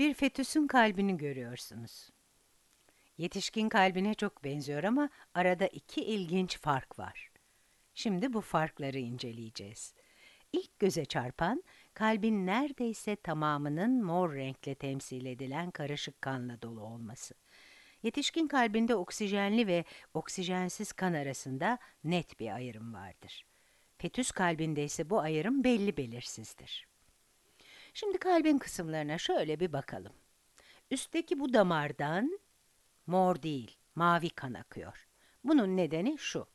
bir fetüsün kalbini görüyorsunuz. Yetişkin kalbine çok benziyor ama arada iki ilginç fark var. Şimdi bu farkları inceleyeceğiz. İlk göze çarpan, kalbin neredeyse tamamının mor renkle temsil edilen karışık kanla dolu olması. Yetişkin kalbinde oksijenli ve oksijensiz kan arasında net bir ayrım vardır. Fetüs kalbinde ise bu ayrım belli belirsizdir. Şimdi kalbin kısımlarına şöyle bir bakalım. Üstteki bu damardan mor değil, mavi kan akıyor. Bunun nedeni şu.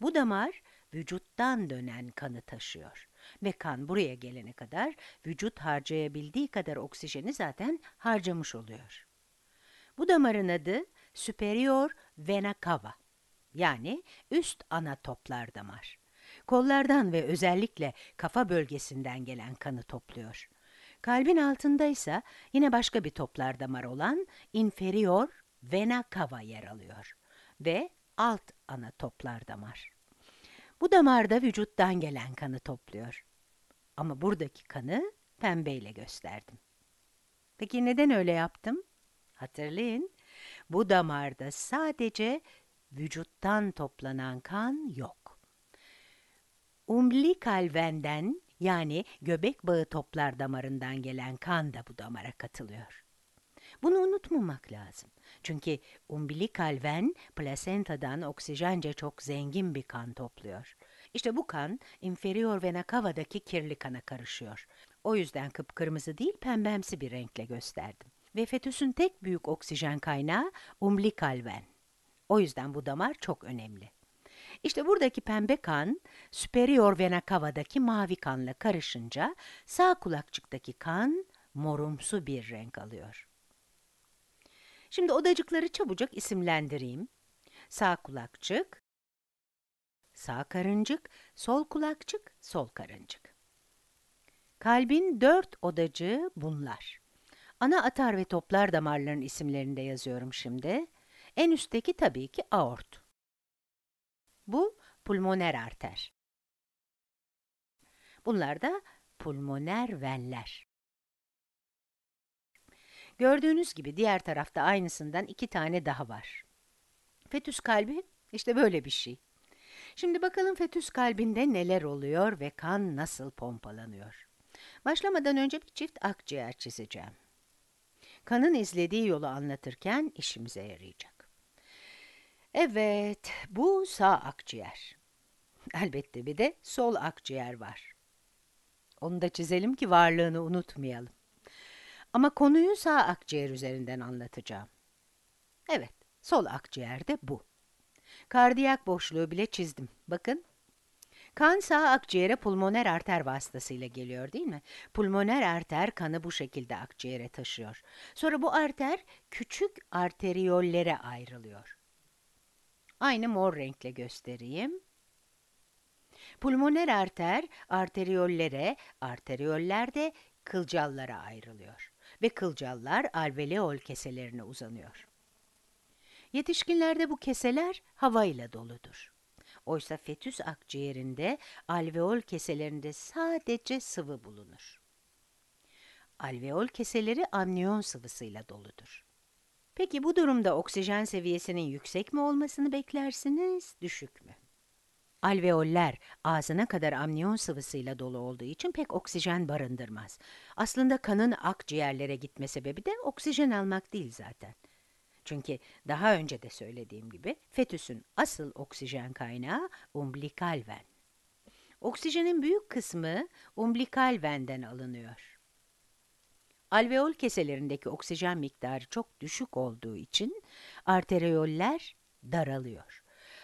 Bu damar vücuttan dönen kanı taşıyor ve kan buraya gelene kadar vücut harcayabildiği kadar oksijeni zaten harcamış oluyor. Bu damarın adı superior vena cava yani üst ana toplar damar. Kollardan ve özellikle kafa bölgesinden gelen kanı topluyor. Kalbin altında ise yine başka bir toplar damar olan inferior vena cava yer alıyor ve alt ana toplar damar. Bu damarda vücuttan gelen kanı topluyor. Ama buradaki kanı pembeyle gösterdim. Peki neden öyle yaptım? Hatırlayın, bu damarda sadece vücuttan toplanan kan yok. Umbilikal venden yani göbek bağı toplar damarından gelen kan da bu damara katılıyor. Bunu unutmamak lazım. Çünkü umbilikal ven plasentadan oksijence çok zengin bir kan topluyor. İşte bu kan inferior vena cava'daki kirli kana karışıyor. O yüzden kıpkırmızı değil pembemsi bir renkle gösterdim. Ve fetüsün tek büyük oksijen kaynağı umbilikal ven. O yüzden bu damar çok önemli. İşte buradaki pembe kan superior vena cava'daki mavi kanla karışınca sağ kulakçıktaki kan morumsu bir renk alıyor. Şimdi odacıkları çabucak isimlendireyim. Sağ kulakçık, sağ karıncık, sol kulakçık, sol karıncık. Kalbin dört odacığı bunlar. Ana atar ve toplar damarların isimlerini de yazıyorum şimdi. En üstteki tabii ki aort. Bu pulmoner arter. Bunlar da pulmoner venler. Gördüğünüz gibi diğer tarafta aynısından iki tane daha var. Fetüs kalbi işte böyle bir şey. Şimdi bakalım fetüs kalbinde neler oluyor ve kan nasıl pompalanıyor. Başlamadan önce bir çift akciğer çizeceğim. Kanın izlediği yolu anlatırken işimize yarayacak. Evet, bu sağ akciğer. Elbette bir de sol akciğer var. Onu da çizelim ki varlığını unutmayalım. Ama konuyu sağ akciğer üzerinden anlatacağım. Evet, sol akciğer de bu. Kardiyak boşluğu bile çizdim. Bakın. Kan sağ akciğere pulmoner arter vasıtasıyla geliyor değil mi? Pulmoner arter kanı bu şekilde akciğere taşıyor. Sonra bu arter küçük arteriyollere ayrılıyor. Aynı mor renkle göstereyim. Pulmoner arter arteriyollere, arteriyoller de kılcallara ayrılıyor ve kılcallar alveol keselerine uzanıyor. Yetişkinlerde bu keseler havayla doludur. Oysa fetüs akciğerinde alveol keselerinde sadece sıvı bulunur. Alveol keseleri amniyon sıvısıyla doludur. Peki bu durumda oksijen seviyesinin yüksek mi olmasını beklersiniz, düşük mü? Alveoller ağzına kadar amniyon sıvısıyla dolu olduğu için pek oksijen barındırmaz. Aslında kanın akciğerlere gitme sebebi de oksijen almak değil zaten. Çünkü daha önce de söylediğim gibi fetüsün asıl oksijen kaynağı umbilikal ven. Oksijenin büyük kısmı umbilikal venden alınıyor. Alveol keselerindeki oksijen miktarı çok düşük olduğu için arteriyoller daralıyor.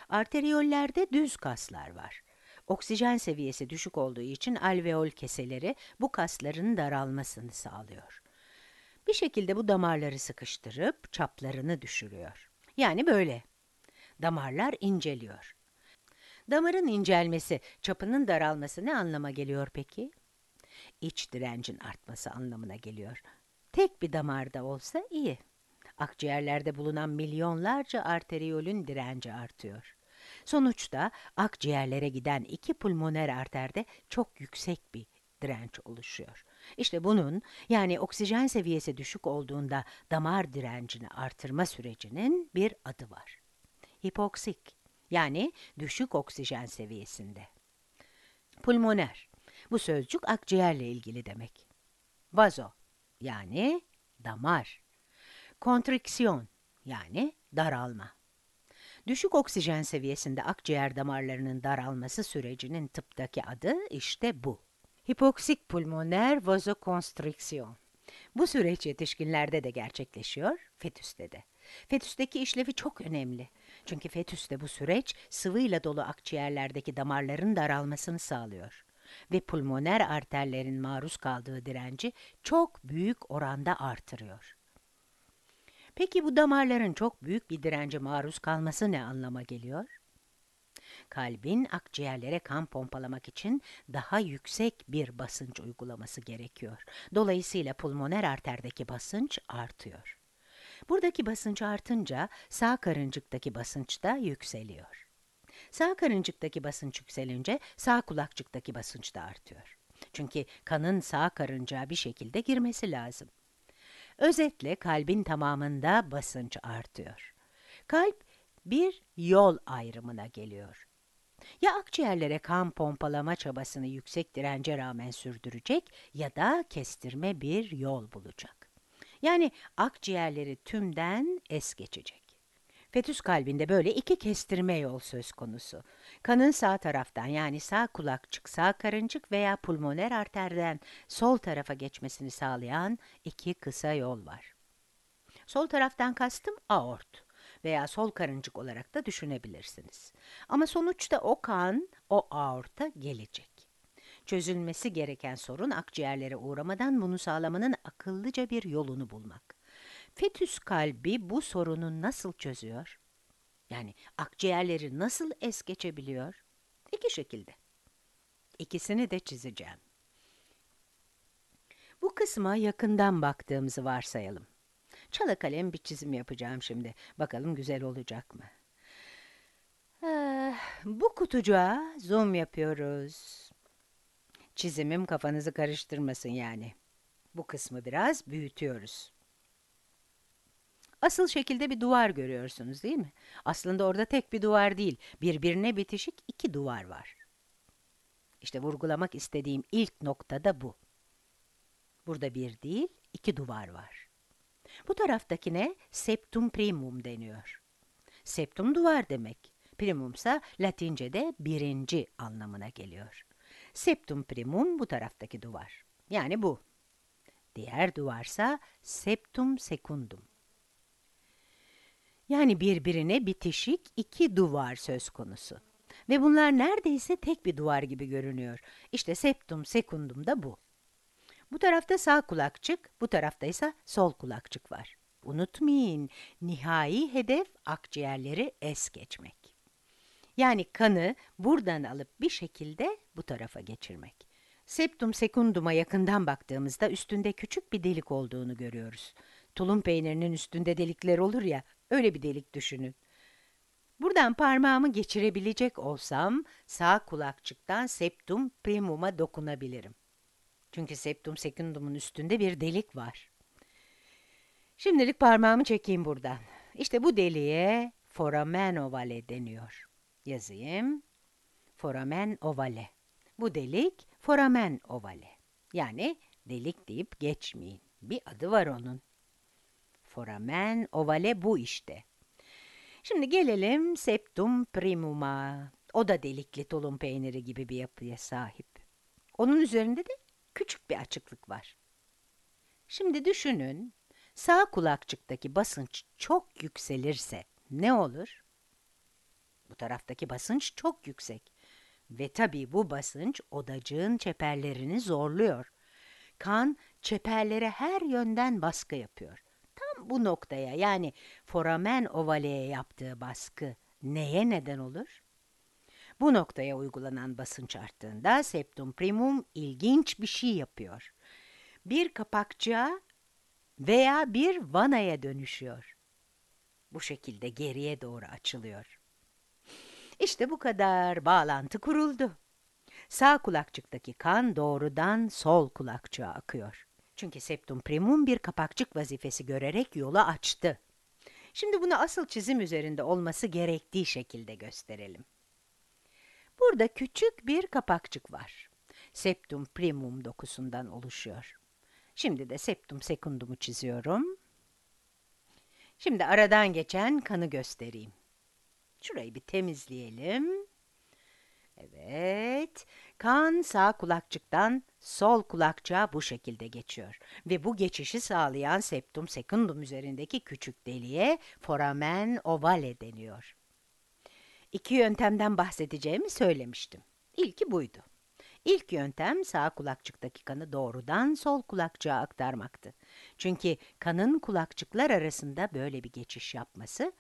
Arteriyollerde düz kaslar var. Oksijen seviyesi düşük olduğu için alveol keseleri bu kasların daralmasını sağlıyor. Bir şekilde bu damarları sıkıştırıp çaplarını düşürüyor. Yani böyle. Damarlar inceliyor. Damarın incelmesi, çapının daralması ne anlama geliyor peki? iç direncin artması anlamına geliyor. Tek bir damarda olsa iyi. Akciğerlerde bulunan milyonlarca arteriyolün direnci artıyor. Sonuçta akciğerlere giden iki pulmoner arterde çok yüksek bir direnç oluşuyor. İşte bunun yani oksijen seviyesi düşük olduğunda damar direncini artırma sürecinin bir adı var. Hipoksik yani düşük oksijen seviyesinde. Pulmoner bu sözcük akciğerle ilgili demek. Vazo yani damar. Kontriksiyon yani daralma. Düşük oksijen seviyesinde akciğer damarlarının daralması sürecinin tıptaki adı işte bu. Hipoksik pulmoner vazokonstriksiyon. Bu süreç yetişkinlerde de gerçekleşiyor, fetüste de. Fetüsteki işlevi çok önemli. Çünkü fetüste bu süreç sıvıyla dolu akciğerlerdeki damarların daralmasını sağlıyor ve pulmoner arterlerin maruz kaldığı direnci çok büyük oranda artırıyor. Peki bu damarların çok büyük bir dirence maruz kalması ne anlama geliyor? Kalbin akciğerlere kan pompalamak için daha yüksek bir basınç uygulaması gerekiyor. Dolayısıyla pulmoner arterdeki basınç artıyor. Buradaki basınç artınca sağ karıncıktaki basınç da yükseliyor. Sağ karıncıktaki basınç yükselince sağ kulakçıktaki basınç da artıyor. Çünkü kanın sağ karıncağa bir şekilde girmesi lazım. Özetle kalbin tamamında basınç artıyor. Kalp bir yol ayrımına geliyor. Ya akciğerlere kan pompalama çabasını yüksek dirence rağmen sürdürecek ya da kestirme bir yol bulacak. Yani akciğerleri tümden es geçecek. Fetüs kalbinde böyle iki kestirme yol söz konusu. Kanın sağ taraftan yani sağ kulakçık, sağ karıncık veya pulmoner arterden sol tarafa geçmesini sağlayan iki kısa yol var. Sol taraftan kastım aort veya sol karıncık olarak da düşünebilirsiniz. Ama sonuçta o kan o aorta gelecek. Çözülmesi gereken sorun akciğerlere uğramadan bunu sağlamanın akıllıca bir yolunu bulmak. Fetüs kalbi bu sorunu nasıl çözüyor? Yani akciğerleri nasıl es geçebiliyor? İki şekilde. İkisini de çizeceğim. Bu kısma yakından baktığımızı varsayalım. Çala kalem bir çizim yapacağım şimdi. Bakalım güzel olacak mı? Ee, bu kutucuğa zoom yapıyoruz. Çizimim kafanızı karıştırmasın yani. Bu kısmı biraz büyütüyoruz. Asıl şekilde bir duvar görüyorsunuz değil mi? Aslında orada tek bir duvar değil, birbirine bitişik iki duvar var. İşte vurgulamak istediğim ilk nokta da bu. Burada bir değil, iki duvar var. Bu taraftakine septum primum deniyor. Septum duvar demek. Primum ise Latince'de birinci anlamına geliyor. Septum primum bu taraftaki duvar. Yani bu. Diğer duvarsa septum secundum. Yani birbirine bitişik iki duvar söz konusu. Ve bunlar neredeyse tek bir duvar gibi görünüyor. İşte septum sekundum da bu. Bu tarafta sağ kulakçık, bu tarafta ise sol kulakçık var. Unutmayın, nihai hedef akciğerleri es geçmek. Yani kanı buradan alıp bir şekilde bu tarafa geçirmek. Septum sekunduma yakından baktığımızda üstünde küçük bir delik olduğunu görüyoruz. Tulum peynirinin üstünde delikler olur ya, Öyle bir delik düşünün. Buradan parmağımı geçirebilecek olsam sağ kulakçıktan septum primuma dokunabilirim. Çünkü septum sekundumun üstünde bir delik var. Şimdilik parmağımı çekeyim buradan. İşte bu deliğe foramen ovale deniyor. Yazayım. Foramen ovale. Bu delik foramen ovale. Yani delik deyip geçmeyin. Bir adı var onun foramen, ovale bu işte. Şimdi gelelim septum primuma. O da delikli tulum peyniri gibi bir yapıya sahip. Onun üzerinde de küçük bir açıklık var. Şimdi düşünün, sağ kulakçıktaki basınç çok yükselirse ne olur? Bu taraftaki basınç çok yüksek. Ve tabii bu basınç odacığın çeperlerini zorluyor. Kan çeperlere her yönden baskı yapıyor bu noktaya yani foramen ovaleye yaptığı baskı neye neden olur? Bu noktaya uygulanan basınç arttığında septum primum ilginç bir şey yapıyor. Bir kapakçığa veya bir vanaya dönüşüyor. Bu şekilde geriye doğru açılıyor. İşte bu kadar bağlantı kuruldu. Sağ kulakçıktaki kan doğrudan sol kulakçığa akıyor. Çünkü septum primum bir kapakçık vazifesi görerek yola açtı. Şimdi bunu asıl çizim üzerinde olması gerektiği şekilde gösterelim. Burada küçük bir kapakçık var. Septum primum dokusundan oluşuyor. Şimdi de septum secundum'u çiziyorum. Şimdi aradan geçen kanı göstereyim. Şurayı bir temizleyelim. Evet. Kan sağ kulakçıktan sol kulakçığa bu şekilde geçiyor ve bu geçişi sağlayan septum secundum üzerindeki küçük deliğe foramen ovale deniyor. İki yöntemden bahsedeceğimi söylemiştim. İlki buydu. İlk yöntem sağ kulakçıktaki kanı doğrudan sol kulakçığa aktarmaktı. Çünkü kanın kulakçıklar arasında böyle bir geçiş yapması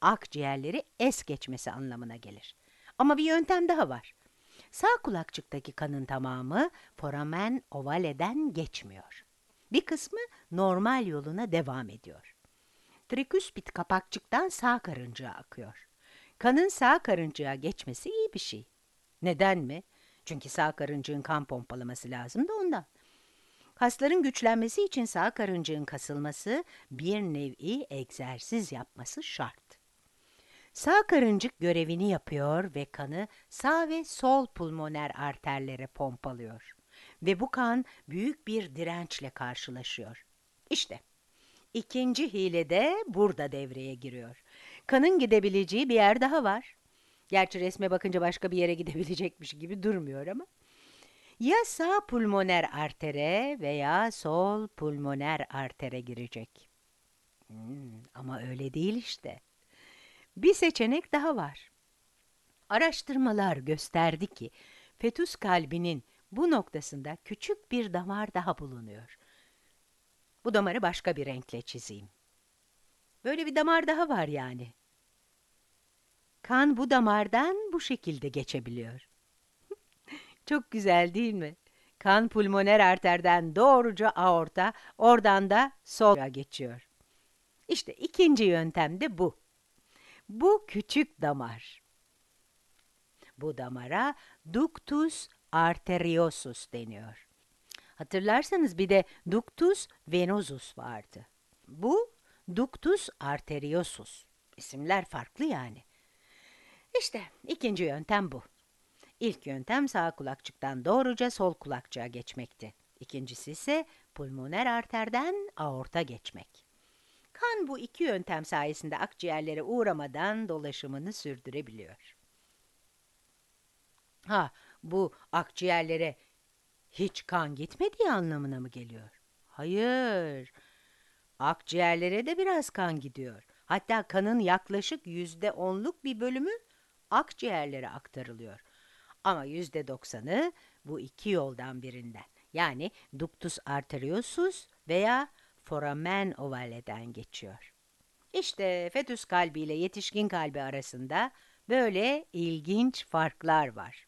akciğerleri es geçmesi anlamına gelir. Ama bir yöntem daha var. Sağ kulakçıktaki kanın tamamı foramen ovaleden geçmiyor. Bir kısmı normal yoluna devam ediyor. Triküspit kapakçıktan sağ karıncaya akıyor. Kanın sağ karıncaya geçmesi iyi bir şey. Neden mi? Çünkü sağ karıncığın kan pompalaması lazım da ondan. Kasların güçlenmesi için sağ karıncığın kasılması, bir nevi egzersiz yapması şart. Sağ karıncık görevini yapıyor ve kanı sağ ve sol pulmoner arterlere pompalıyor. Ve bu kan büyük bir dirençle karşılaşıyor. İşte ikinci hile de burada devreye giriyor. Kanın gidebileceği bir yer daha var. Gerçi resme bakınca başka bir yere gidebilecekmiş gibi durmuyor ama. Ya sağ pulmoner artere veya sol pulmoner artere girecek. Hmm, ama öyle değil işte. Bir seçenek daha var. Araştırmalar gösterdi ki fetüs kalbinin bu noktasında küçük bir damar daha bulunuyor. Bu damarı başka bir renkle çizeyim. Böyle bir damar daha var yani. Kan bu damardan bu şekilde geçebiliyor. Çok güzel değil mi? Kan pulmoner arterden doğruca aorta, oradan da sola geçiyor. İşte ikinci yöntem de bu. Bu küçük damar. Bu damara ductus arteriosus deniyor. Hatırlarsanız bir de ductus venosus vardı. Bu ductus arteriosus. İsimler farklı yani. İşte ikinci yöntem bu. İlk yöntem sağ kulakçıktan doğruca sol kulakçığa geçmekti. İkincisi ise pulmoner arterden aorta geçmek. Kan bu iki yöntem sayesinde akciğerlere uğramadan dolaşımını sürdürebiliyor. Ha bu akciğerlere hiç kan gitmediği anlamına mı geliyor? Hayır. Akciğerlere de biraz kan gidiyor. Hatta kanın yaklaşık yüzde onluk bir bölümü akciğerlere aktarılıyor. Ama yüzde doksanı bu iki yoldan birinden. Yani ductus arteriosus veya foramen ovaleden geçiyor. İşte fetüs kalbi ile yetişkin kalbi arasında böyle ilginç farklar var.